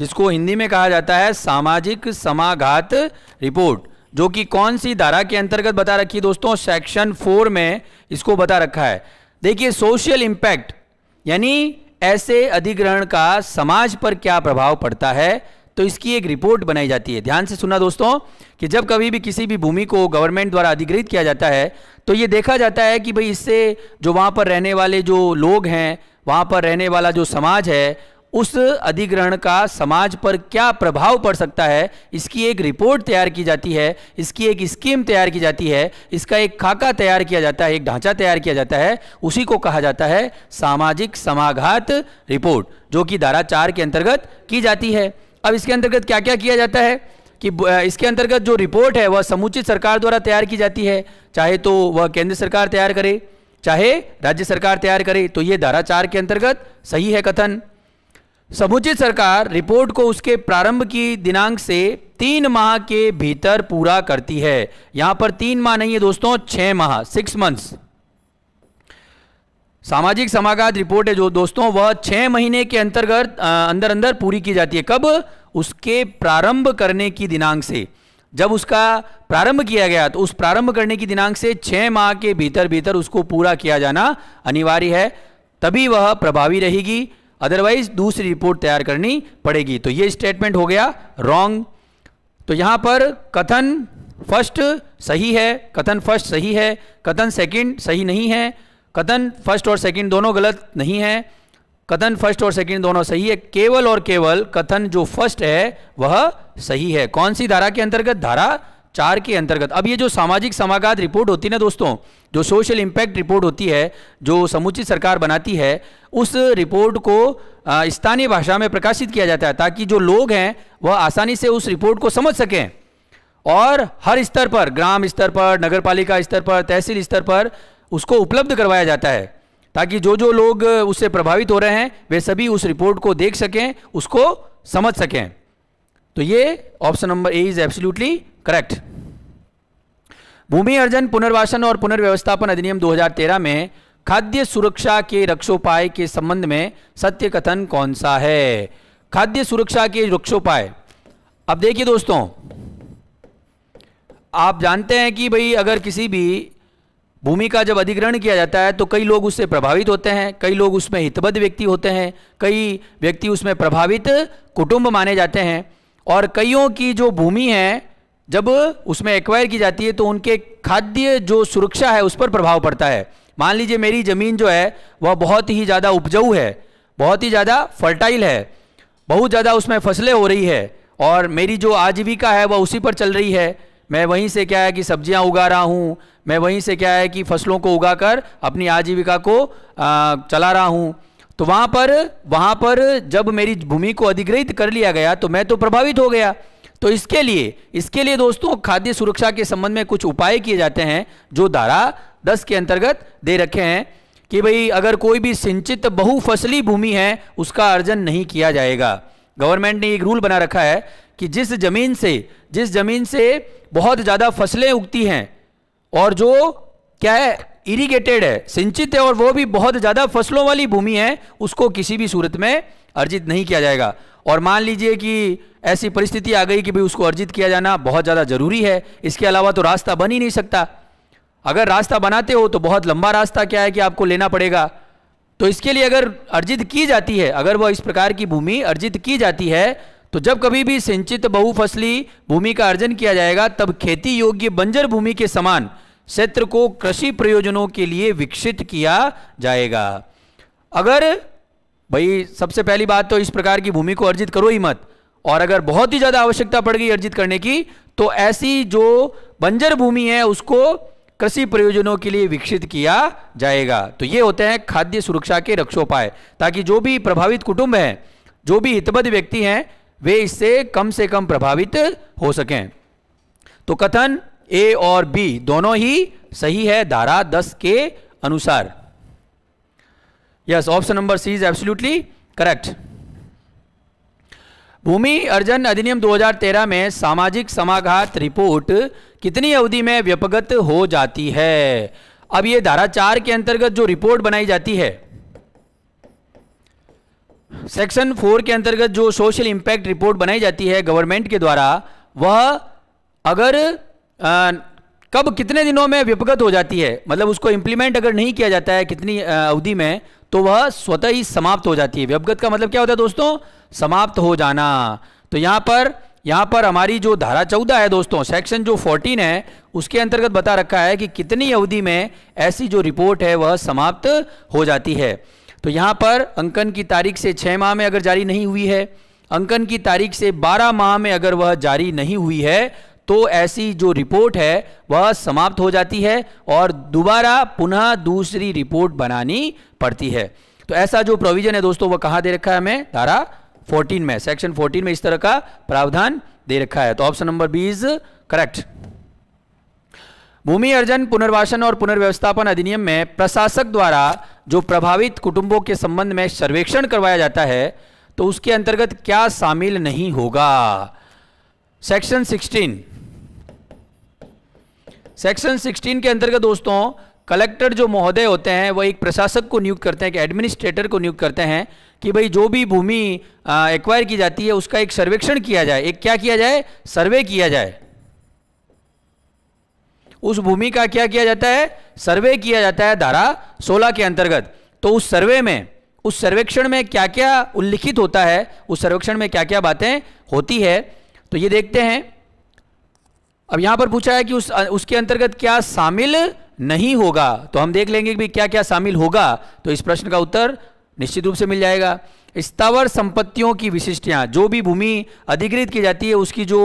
जिसको हिंदी में कहा जाता है सामाजिक समाघात रिपोर्ट जो कि कौन सी धारा के अंतर्गत बता रखी है दोस्तों सेक्शन फोर में इसको बता रखा है देखिए सोशल इंपैक्ट यानी ऐसे अधिग्रहण का समाज पर क्या प्रभाव पड़ता है तो इसकी एक रिपोर्ट बनाई जाती है ध्यान से सुना दोस्तों कि जब कभी भी किसी भी भूमि को गवर्नमेंट द्वारा अधिग्रहित किया जाता है तो ये देखा जाता है कि भाई इससे जो वहां पर रहने वाले जो लोग हैं वहां पर रहने वाला जो समाज है उस अधिग्रहण का समाज पर क्या प्रभाव पड़ सकता है इसकी एक रिपोर्ट तैयार की जाती है इसकी एक स्कीम तैयार की जाती है इसका एक खाका तैयार किया जाता है एक ढांचा तैयार किया जाता है उसी को कहा जाता है सामाजिक समाघात रिपोर्ट जो कि धारा चार के अंतर्गत की जाती है अब इसके अंतर्गत क्या क्या किया जाता है कि इसके अंतर्गत जो रिपोर्ट है वह समुचित सरकार द्वारा तैयार की जाती है चाहे तो वह केंद्र सरकार तैयार करे चाहे राज्य सरकार तैयार करे तो ये धारा चार के अंतर्गत सही है कथन समुचित सरकार रिपोर्ट को उसके प्रारंभ की दिनांक से तीन माह के भीतर पूरा करती है यहां पर तीन माह नहीं है दोस्तों छह माह सिक्स मंथ्स सामाजिक समाघात रिपोर्ट है जो दोस्तों वह छह महीने के अंतर्गत अंदर अंदर पूरी की जाती है कब उसके प्रारंभ करने की दिनांक से जब उसका प्रारंभ किया गया तो उस प्रारंभ करने की दिनांक से छह माह के भीतर भीतर उसको पूरा किया जाना अनिवार्य है तभी वह प्रभावी रहेगी अदरवाइज दूसरी रिपोर्ट तैयार करनी पड़ेगी तो ये स्टेटमेंट हो गया रॉन्ग तो यहां पर कथन फर्स्ट सही है कथन फर्स्ट सही है कथन सेकंड सही नहीं है कथन फर्स्ट और सेकंड दोनों गलत नहीं है कथन फर्स्ट और सेकंड दोनों सही है केवल और केवल कथन जो फर्स्ट है वह सही है कौन सी धारा के अंतर्गत धारा चार के अंतर्गत अब ये जो सामाजिक समाघात रिपोर्ट होती है ना दोस्तों जो सोशल इम्पैक्ट रिपोर्ट होती है जो समुचित सरकार बनाती है उस रिपोर्ट को स्थानीय भाषा में प्रकाशित किया जाता है ताकि जो लोग हैं वह आसानी से उस रिपोर्ट को समझ सकें और हर स्तर पर ग्राम स्तर पर नगर पालिका स्तर पर तहसील स्तर पर उसको उपलब्ध करवाया जाता है ताकि जो जो लोग उससे प्रभावित हो रहे हैं वे सभी उस रिपोर्ट को देख सकें उसको समझ सकें तो ये option number A is absolutely correct भूमि अर्जन पुनर्वासन और पुनर्व्यवस्थापन अधिनियम 2013 में खाद्य सुरक्षा के रक्षोपाय के संबंध में सत्य कथन कौन सा है खाद्य सुरक्षा के वृक्षोपाय अब देखिए दोस्तों आप जानते हैं कि भाई अगर किसी भी भूमि का जब अधिग्रहण किया जाता है तो कई लोग उससे प्रभावित होते हैं कई लोग उसमें हितबद्ध व्यक्ति होते हैं कई व्यक्ति उसमें प्रभावित कुटुंब माने जाते हैं और कईयों की जो भूमि है जब उसमें एक्वायर की जाती है तो उनके खाद्य जो सुरक्षा है उस पर प्रभाव पड़ता है मान लीजिए मेरी ज़मीन जो है वह बहुत ही ज़्यादा उपजाऊ है बहुत ही ज़्यादा फर्टाइल है बहुत ज़्यादा उसमें फसलें हो रही है और मेरी जो आजीविका है वह उसी पर चल रही है मैं वहीं से क्या है कि सब्जियां उगा रहा हूं मैं वहीं से क्या है कि फसलों को उगा कर अपनी आजीविका को आ, चला रहा हूं तो वहाँ पर वहाँ पर जब मेरी भूमि को अधिग्रहित कर लिया गया तो मैं तो प्रभावित हो गया तो इसके लिए इसके लिए दोस्तों खाद्य सुरक्षा के संबंध में कुछ उपाय किए जाते हैं जो धारा दस के अंतर्गत दे रखे हैं कि भाई अगर कोई भी सिंचित बहुफसली भूमि है उसका अर्जन नहीं किया जाएगा गवर्नमेंट ने एक रूल बना रखा है कि जिस जमीन से जिस जमीन से बहुत ज़्यादा फसलें उगती हैं और जो क्या है इरिगेटेड है सिंचित है और वो भी बहुत ज़्यादा फसलों वाली भूमि है उसको किसी भी सूरत में अर्जित नहीं किया जाएगा और मान लीजिए कि ऐसी परिस्थिति आ गई कि भाई उसको अर्जित किया जाना बहुत ज़्यादा ज़रूरी है इसके अलावा तो रास्ता बन ही नहीं सकता अगर रास्ता बनाते हो तो बहुत लंबा रास्ता क्या है कि आपको लेना पड़ेगा तो इसके लिए अगर अर्जित की जाती है अगर वह इस प्रकार की भूमि अर्जित की जाती है तो जब कभी भी सिंचित बहुफसली भूमि का अर्जन किया जाएगा तब खेती योग्य बंजर भूमि के समान क्षेत्र को कृषि प्रयोजनों के लिए विकसित किया जाएगा अगर भाई सबसे पहली बात तो इस प्रकार की भूमि को अर्जित करो ही मत और अगर बहुत ही ज़्यादा आवश्यकता पड़ गई अर्जित करने की तो ऐसी जो बंजर भूमि है उसको कृषि प्रयोजनों के लिए विकसित किया जाएगा तो ये होते हैं खाद्य सुरक्षा के रक्षोपाय ताकि जो भी प्रभावित कुटुंब हैं जो भी हितबद्ध व्यक्ति हैं वे इससे कम से कम प्रभावित हो सकें तो कथन ए और बी दोनों ही सही है धारा 10 के अनुसार yes option number C is absolutely correct भूमि अर्जन अधिनियम 2013 में सामाजिक समाघात रिपोर्ट कितनी अवधि में व्यपगत हो जाती है अब ये धारा चार के अंतर्गत जो रिपोर्ट बनाई जाती है सेक्शन फोर के अंतर्गत जो सोशल इंपैक्ट रिपोर्ट बनाई जाती है गवर्नमेंट के द्वारा वह अगर आ, कब कितने दिनों में व्यपगत हो जाती है मतलब उसको इंप्लीमेंट अगर नहीं किया जाता है कितनी अवधि में तो वह स्वतः ही समाप्त हो जाती है व्यवगत का मतलब क्या होता है दोस्तों समाप्त हो जाना तो यहां पर यहां पर हमारी जो धारा चौदह है दोस्तों सेक्शन जो फोर्टीन है उसके अंतर्गत बता रखा है कि कितनी अवधि में ऐसी जो रिपोर्ट है वह समाप्त हो जाती है तो यहां पर अंकन की तारीख से छह माह में अगर जारी नहीं हुई है अंकन की तारीख से 12 माह में अगर वह जारी नहीं हुई है तो ऐसी जो रिपोर्ट है वह समाप्त हो जाती है और दोबारा पुनः दूसरी रिपोर्ट बनानी पड़ती है तो ऐसा जो प्रोविजन है दोस्तों वह कहाँ दे रखा है हमें धारा 14 में सेक्शन 14 में इस तरह का प्रावधान दे रखा है तो option number B is correct भूमि अर्जन पुनर्वासन और पुनर्व्यवस्थापन अधिनियम में प्रशासक द्वारा जो प्रभावित कुटुंबों के संबंध में सर्वेक्षण करवाया जाता है तो उसके अंतर्गत क्या शामिल नहीं होगा सेक्शन सेक्शन 16 के अंतर्गत दोस्तों कलेक्टर जो महोदय होते हैं वह एक प्रशासक को नियुक्त करते हैं कि एडमिनिस्ट्रेटर को नियुक्त करते हैं कि भाई जो भी भूमि एक्वायर की जाती है उसका एक सर्वेक्षण किया जाए एक क्या किया जाए सर्वे किया जाए उस भूमि का क्या किया जाता है सर्वे किया जाता है धारा 16 के अंतर्गत तो उस सर्वे में उस सर्वेक्षण में क्या क्या उल्लिखित होता है उस सर्वेक्षण में क्या क्या बातें होती है तो ये देखते हैं अब यहां पर पूछा है कि उस उसके अंतर्गत क्या शामिल नहीं होगा तो हम देख लेंगे कि क्या क्या शामिल होगा तो इस प्रश्न का उत्तर निश्चित रूप से मिल जाएगा स्थावर संपत्तियों की विशिष्टियाँ जो भी भूमि अधिकृत की जाती है उसकी जो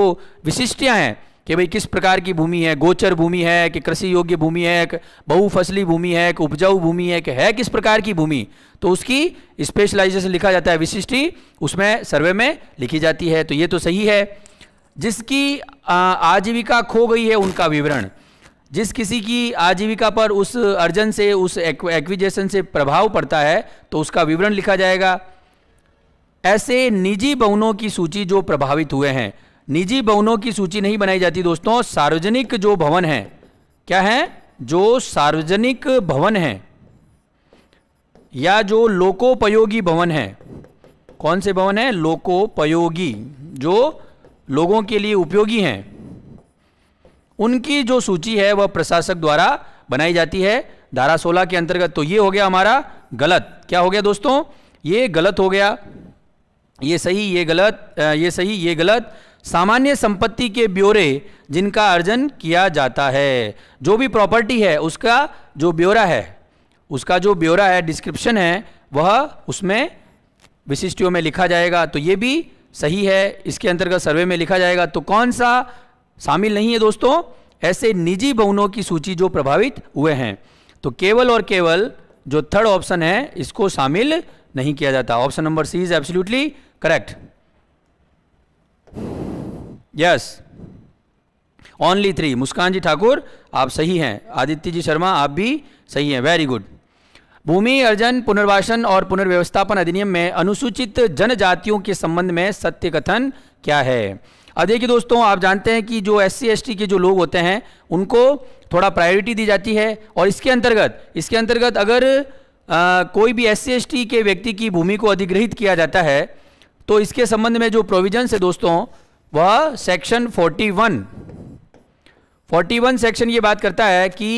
विशिष्टियाँ हैं कि भाई किस प्रकार की भूमि है गोचर भूमि है कि कृषि योग्य भूमि है कि बहुफसली भूमि है कि उपजाऊ भूमि है कि है किस प्रकार की भूमि तो उसकी स्पेशलाइजेशन लिखा जाता है विशिष्टि उसमें सर्वे में लिखी जाती है तो ये तो सही है जिसकी आजीविका खो गई है उनका विवरण जिस किसी की आजीविका पर उस अर्जन से उस एक्विजेशन से प्रभाव पड़ता है तो उसका विवरण लिखा जाएगा ऐसे निजी भवनों की सूची जो प्रभावित हुए हैं निजी भवनों की सूची नहीं बनाई जाती दोस्तों सार्वजनिक जो भवन है क्या है जो सार्वजनिक भवन है या जो लोकोपयोगी भवन है कौन से भवन है लोकोपयोगी जो लोगों के लिए उपयोगी हैं उनकी जो सूची है वह प्रशासक द्वारा बनाई जाती है धारा सोलह के अंतर्गत तो ये हो गया हमारा गलत क्या हो गया दोस्तों ये गलत हो गया ये सही ये गलत ये सही ये गलत सामान्य संपत्ति के ब्योरे जिनका अर्जन किया जाता है जो भी प्रॉपर्टी है उसका जो ब्योरा है उसका जो ब्योरा है डिस्क्रिप्शन है वह उसमें विशिष्टियों में लिखा जाएगा तो ये भी सही है इसके अंतर्गत सर्वे में लिखा जाएगा तो कौन सा शामिल नहीं है दोस्तों ऐसे निजी भवनों की सूची जो प्रभावित हुए हैं तो केवल और केवल जो थर्ड ऑप्शन है इसको शामिल नहीं किया जाता option number C is absolutely correct yes only three Muskan ji Thakur आप सही हैं आदित्य जी शर्मा आप भी सही हैं वेरी गुड भूमि अर्जन पुनर्वासन और पुनर्व्यवस्थापन अधिनियम में अनुसूचित जनजातियों के संबंध में सत्य कथन क्या है अब देखिए दोस्तों आप जानते हैं कि जो एस सी एस के जो लोग होते हैं उनको थोड़ा प्रायोरिटी दी जाती है और इसके अंतर्गत इसके अंतर्गत अगर आ, कोई भी एस सी के व्यक्ति की भूमि को अधिग्रहित किया जाता है तो इसके संबंध में जो प्रोविजन है दोस्तों वह सेक्शन 41 41 सेक्शन ये बात करता है कि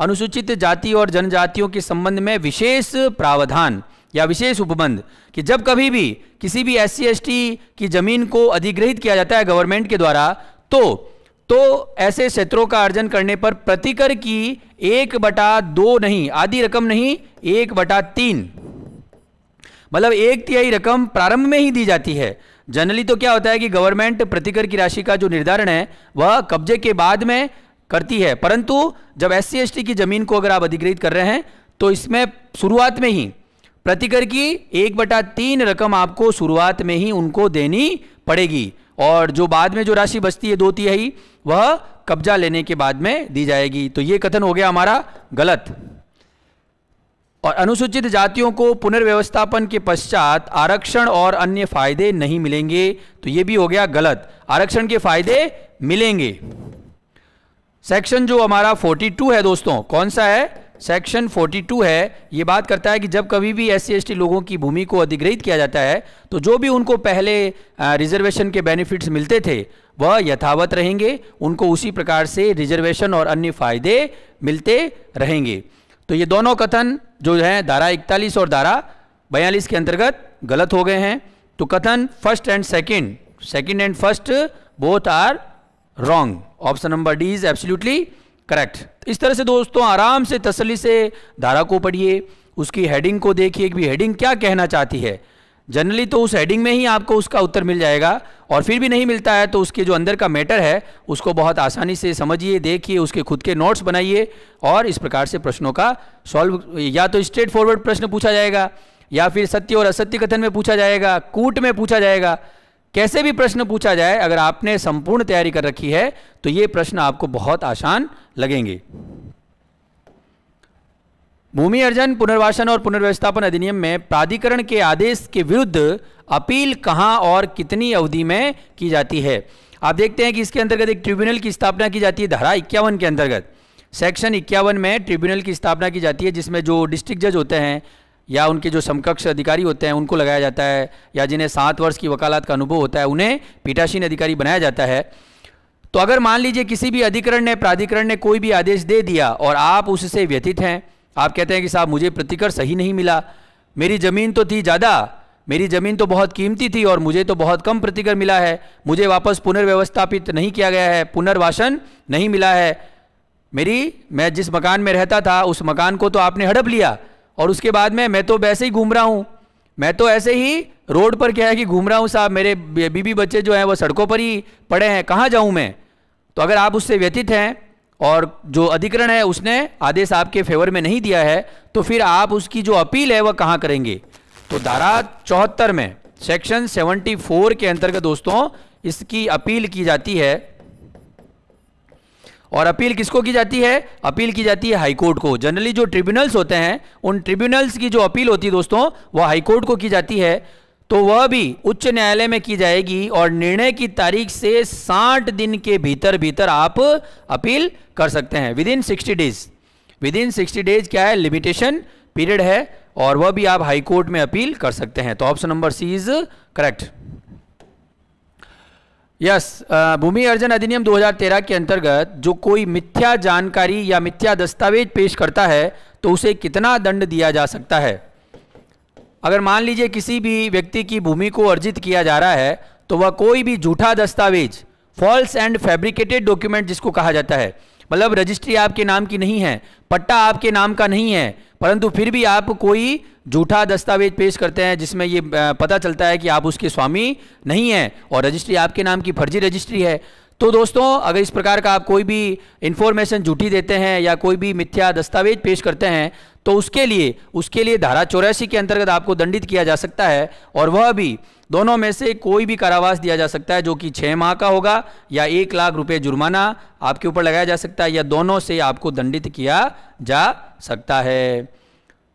अनुसूचित जाति और जनजातियों के संबंध में विशेष प्रावधान या विशेष उपबंध कि जब कभी भी किसी भी एस सी की ज़मीन को अधिग्रहित किया जाता है गवर्नमेंट के द्वारा तो तो ऐसे क्षेत्रों का अर्जन करने पर प्रतिकर की एक बटा दो नहीं आधी रकम नहीं एक बटा तीन मतलब एक तिहाई रकम प्रारंभ में ही दी जाती है जनरली तो क्या होता है कि गवर्नमेंट प्रतिकर की राशि का जो निर्धारण है वह कब्जे के बाद में करती है परंतु जब एस सी की ज़मीन को अगर आप अधिग्रहित कर रहे हैं तो इसमें शुरुआत में ही प्रतिकर की एक बटा तीन रकम आपको शुरुआत में ही उनको देनी पड़ेगी और जो बाद में जो राशि बचती है दो तिहाई वह कब्जा लेने के बाद में दी जाएगी तो ये कथन हो गया हमारा गलत और अनुसूचित जातियों को पुनर्व्यवस्थापन के पश्चात आरक्षण और अन्य फायदे नहीं मिलेंगे तो यह भी हो गया गलत आरक्षण के फायदे मिलेंगे सेक्शन जो हमारा 42 है दोस्तों कौन सा है सेक्शन 42 है ये बात करता है कि जब कभी भी एस सी लोगों की भूमि को अधिग्रहित किया जाता है तो जो भी उनको पहले रिजर्वेशन के बेनिफिट्स मिलते थे वह यथावत रहेंगे उनको उसी प्रकार से रिजर्वेशन और अन्य फायदे मिलते रहेंगे तो ये दोनों कथन जो है धारा इकतालीस और धारा बयालीस के अंतर्गत गलत हो गए हैं तो कथन first and second second and first both are wrong option number D is absolutely correct इस तरह से दोस्तों आराम से तसली से धारा को पढ़िए उसकी हेडिंग को देखिए भी हेडिंग क्या कहना चाहती है जनरली तो उस हेडिंग में ही आपको उसका उत्तर मिल जाएगा और फिर भी नहीं मिलता है तो उसके जो अंदर का मैटर है उसको बहुत आसानी से समझिए देखिए उसके खुद के नोट्स बनाइए और इस प्रकार से प्रश्नों का सॉल्व या तो स्ट्रेट फॉरवर्ड प्रश्न पूछा जाएगा या फिर सत्य और असत्य कथन में पूछा जाएगा कूट में पूछा जाएगा कैसे भी प्रश्न पूछा जाए अगर आपने संपूर्ण तैयारी कर रखी है तो ये प्रश्न आपको बहुत आसान लगेंगे भूमि अर्जन पुनर्वासन और पुनर्व्यवस्थापन अधिनियम में प्राधिकरण के आदेश के विरुद्ध अपील कहां और कितनी अवधि में की जाती है आप देखते हैं कि इसके अंतर्गत एक ट्रिब्यूनल की स्थापना की जाती है धारा इक्यावन के अंतर्गत सेक्शन इक्यावन में ट्रिब्यूनल की स्थापना की जाती है जिसमें जो डिस्ट्रिक्ट जज होते हैं या उनके जो समकक्ष अधिकारी होते हैं उनको लगाया जाता है या जिन्हें सात वर्ष की वकालत का अनुभव होता है उन्हें पीठासीन अधिकारी बनाया जाता है तो अगर मान लीजिए किसी भी अधिकरण ने प्राधिकरण ने कोई भी आदेश दे दिया और आप उससे व्यथित हैं आप कहते हैं कि साहब मुझे प्रतिकर सही नहीं मिला मेरी ज़मीन तो थी ज़्यादा मेरी ज़मीन तो बहुत कीमती थी और मुझे तो बहुत कम प्रतिकर मिला है मुझे वापस पुनर्व्यवस्थापित नहीं किया गया है पुनर्वासन नहीं मिला है मेरी मैं जिस मकान में रहता था उस मकान को तो आपने हड़प लिया और उसके बाद में मैं तो वैसे ही घूम रहा हूँ मैं तो ऐसे ही रोड पर क्या है कि घूम रहा हूँ साहब मेरे बीबी बच्चे जो हैं वो सड़कों पर ही पड़े हैं कहाँ जाऊँ मैं तो अगर आप उससे व्यतीत हैं और जो अधिकरण है उसने आदेश आपके फेवर में नहीं दिया है तो फिर आप उसकी जो अपील है वह कहाँ करेंगे तो धारा चौहत्तर में सेक्शन सेवेंटी के अंतर्गत दोस्तों इसकी अपील की जाती है और अपील किसको की जाती है अपील की जाती है हाईकोर्ट को जनरली जो ट्रिब्यूनल्स होते हैं उन ट्रिब्यूनल्स की जो अपील होती है दोस्तों वह हाईकोर्ट को की जाती है तो वह भी उच्च न्यायालय में की जाएगी और निर्णय की तारीख से 60 दिन के भीतर भीतर आप अपील कर सकते हैं within sixty days within sixty days क्या है लिमिटेशन पीरियड है और वह भी आप हाईकोर्ट में अपील कर सकते हैं तो option number C is correct yes uh, भूमि अर्जन अधिनियम 2013 के अंतर्गत जो कोई मिथ्या जानकारी या मिथ्या दस्तावेज पेश करता है तो उसे कितना दंड दिया जा सकता है अगर मान लीजिए किसी भी व्यक्ति की भूमि को अर्जित किया जा रहा है तो वह कोई भी झूठा दस्तावेज फॉल्स एंड फैब्रिकेटेड डॉक्यूमेंट जिसको कहा जाता है मतलब रजिस्ट्री आपके नाम की नहीं है पट्टा आपके नाम का नहीं है परंतु फिर भी आप कोई झूठा दस्तावेज पेश करते हैं जिसमें ये पता चलता है कि आप उसके स्वामी नहीं हैं और रजिस्ट्री आपके नाम की फर्जी रजिस्ट्री है तो दोस्तों अगर इस प्रकार का आप कोई भी इन्फॉर्मेशन झूठी देते हैं या कोई भी मिथ्या दस्तावेज पेश करते हैं तो उसके लिए उसके लिए धारा चौरासी के अंतर्गत आपको दंडित किया जा सकता है और वह भी दोनों में से कोई भी कारावास दिया जा सकता है जो कि छः माह का होगा या एक लाख रुपये जुर्माना आपके ऊपर लगाया जा सकता है या दोनों से आपको दंडित किया जा सकता है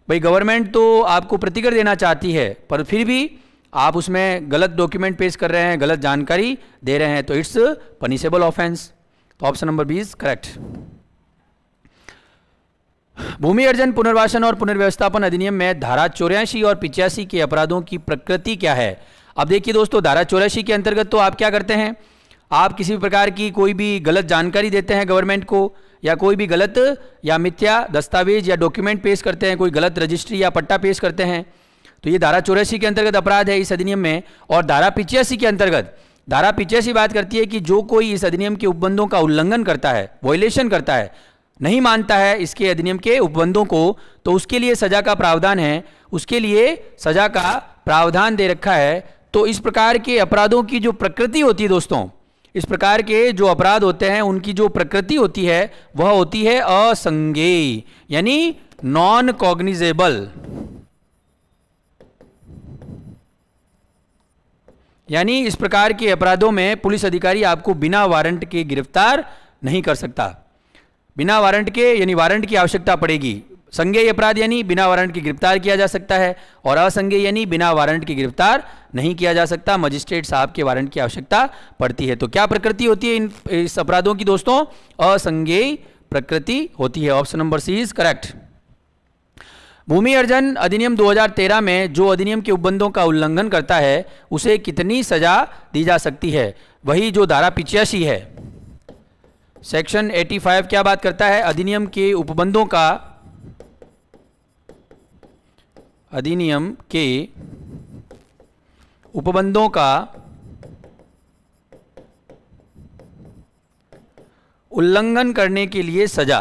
भाई गवर्नमेंट तो आपको प्रतिकर देना चाहती है पर फिर भी आप उसमें गलत डॉक्यूमेंट पेश कर रहे हैं गलत जानकारी दे रहे हैं तो इट्स पनिशेबल ऑफेंस तो option number B is correct भूमि अर्जन पुनर्वासन और पुनर्व्यवस्थापन अधिनियम में धारा चौरासी और पिचासी के अपराधों की प्रकृति क्या है अब देखिए दोस्तों धारा चौरासी के अंतर्गत तो आप क्या करते हैं आप किसी भी प्रकार की कोई भी गलत जानकारी देते हैं गवर्नमेंट को या कोई भी गलत या मिथ्या दस्तावेज या डॉक्यूमेंट पेश करते हैं कोई गलत रजिस्ट्री या पट्टा पेश करते हैं तो ये धारा चौरासी के अंतर्गत अपराध है इस अधिनियम में और धारा पिचासी के अंतर्गत धारा पिचासी बात करती है कि जो कोई इस अधिनियम के उपबंधों का उल्लंघन करता है वॉयलेशन करता है नहीं मानता है इसके अधिनियम के उपबंधों को तो उसके लिए सजा का प्रावधान है उसके लिए सजा का प्रावधान दे रखा है तो इस प्रकार के अपराधों की जो प्रकृति होती है दोस्तों इस प्रकार के जो अपराध होते हैं उनकी जो प्रकृति होती है वह होती है असंज्ञेय यानी नॉन कॉग्निजेबल यानी इस प्रकार के अपराधों में पुलिस अधिकारी आपको बिना वारंट के गिरफ्तार नहीं कर सकता बिना वारंट के यानी वारंट की आवश्यकता पड़ेगी संज्ञेय अपराध यानी बिना वारंट की गिरफ्तार किया जा सकता है और असंज्ञेय यानी बिना वारंट की गिरफ्तार नहीं किया जा सकता मजिस्ट्रेट साहब के वारंट की आवश्यकता पड़ती है तो क्या प्रकृति होती है इन इस अपराधों की दोस्तों असंज्ञेय प्रकृति होती है option number C is correct भूमि अर्जन अधिनियम 2013 में जो अधिनियम के उपबंधों का उल्लंघन करता है उसे कितनी सजा दी जा सकती है वही जो धारा पिचासी है सेक्शन 85 क्या बात करता है अधिनियम के उपबंधों का अधिनियम के उपबंधों का उल्लंघन करने के लिए सजा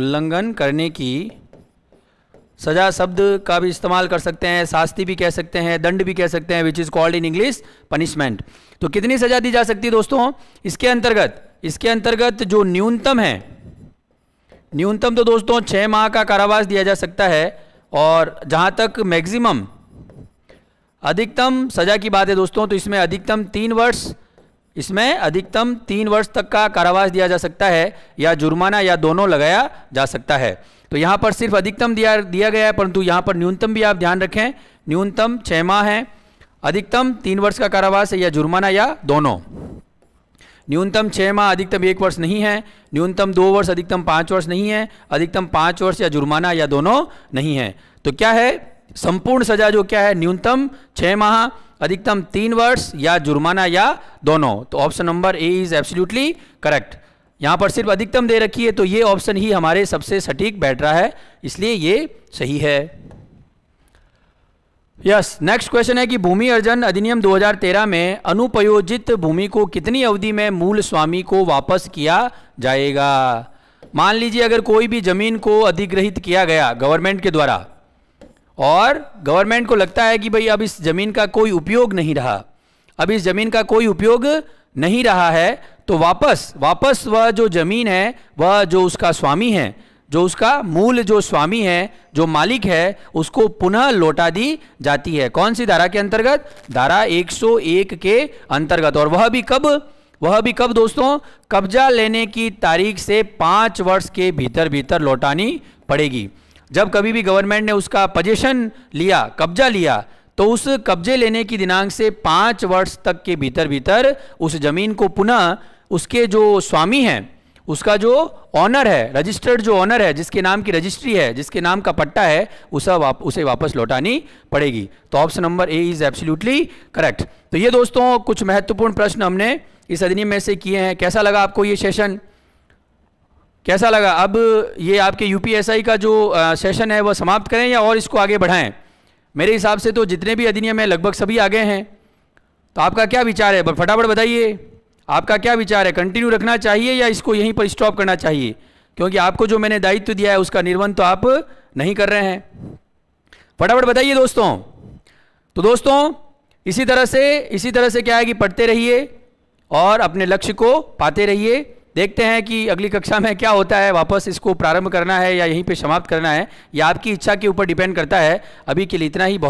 उल्लंघन करने की सजा शब्द का भी इस्तेमाल कर सकते हैं शास्ति भी कह सकते हैं दंड भी कह सकते हैं which is called in English punishment तो कितनी सजा दी जा सकती है दोस्तों इसके अंतर्गत इसके अंतर्गत जो न्यूनतम है न्यूनतम तो दोस्तों छः माह का कारावास दिया जा सकता है और जहाँ तक मैक्सिमम अधिकतम सजा की बात है दोस्तों तो इसमें अधिकतम तीन वर्ष इसमें अधिकतम तीन वर्ष तक का कारावास दिया जा सकता है या जुर्माना या दोनों लगाया जा सकता है तो यहाँ पर सिर्फ अधिकतम दिया दिया गया है परंतु यहाँ पर न्यूनतम भी आप ध्यान रखें न्यूनतम छः माह है अधिकतम तीन वर्ष का कारावास है या जुर्माना या दोनों न्यूनतम छः माह अधिकतम एक वर्ष नहीं है न्यूनतम दो वर्ष अधिकतम पाँच वर्ष नहीं है अधिकतम पाँच वर्ष या जुर्माना या दोनों नहीं है तो क्या है संपूर्ण सजा जो क्या है न्यूनतम छः माह अधिकतम तीन वर्ष या जुर्माना या दोनों तो option number A is absolutely correct यहां पर सिर्फ अधिकतम दे रखी है तो ये ऑप्शन ही हमारे सबसे सटीक बैठ रहा है इसलिए ये सही है यस नेक्स्ट क्वेश्चन है कि भूमि अर्जन अधिनियम 2013 में अनुपयोजित भूमि को कितनी अवधि में मूल स्वामी को वापस किया जाएगा मान लीजिए अगर कोई भी जमीन को अधिग्रहित किया गया गवर्नमेंट के द्वारा और गवर्नमेंट को लगता है कि भाई अब इस जमीन का कोई उपयोग नहीं रहा अब इस जमीन का कोई उपयोग नहीं रहा है तो वापस वापस वह जो जमीन है वह जो उसका स्वामी है जो उसका मूल जो स्वामी है जो मालिक है उसको पुनः लौटा दी जाती है कौन सी धारा के अंतर्गत धारा 101 के अंतर्गत और वह भी कब वह भी कब दोस्तों कब्जा लेने की तारीख से पांच वर्ष के भीतर भीतर लौटानी पड़ेगी जब कभी भी गवर्नमेंट ने उसका पजेशन लिया कब्जा लिया तो उस कब्जे लेने की दिनांक से पांच वर्ष तक के भीतर भीतर उस जमीन को पुनः उसके जो स्वामी हैं उसका जो ऑनर है रजिस्टर्ड जो ऑनर है जिसके नाम की रजिस्ट्री है जिसके नाम का पट्टा है उसे वाप, उसे वापस लौटानी पड़ेगी तो option number A is absolutely correct तो ये दोस्तों कुछ महत्वपूर्ण प्रश्न हमने इस अधिनियम में से किए हैं कैसा लगा आपको ये सेशन कैसा लगा अब ये आपके यूपीएसआई का जो सेशन है वह समाप्त करें या और इसको आगे बढ़ाएं मेरे हिसाब से तो जितने भी अधिनियम हैं लगभग सभी आगे हैं तो आपका क्या विचार है फटाफट बताइए आपका क्या विचार है कंटिन्यू रखना चाहिए या इसको यहीं पर स्टॉप करना चाहिए क्योंकि आपको जो मैंने दायित्व दिया है उसका निर्वहन तो आप नहीं कर रहे हैं फटाफट बताइए दोस्तों तो दोस्तों इसी तरह से इसी तरह से क्या है कि पढ़ते रहिए और अपने लक्ष्य को पाते रहिए देखते हैं कि अगली कक्षा में क्या होता है वापस इसको प्रारंभ करना है या यहीं पे समाप्त करना है या आपकी इच्छा के ऊपर डिपेंड करता है अभी के लिए इतना ही बहुत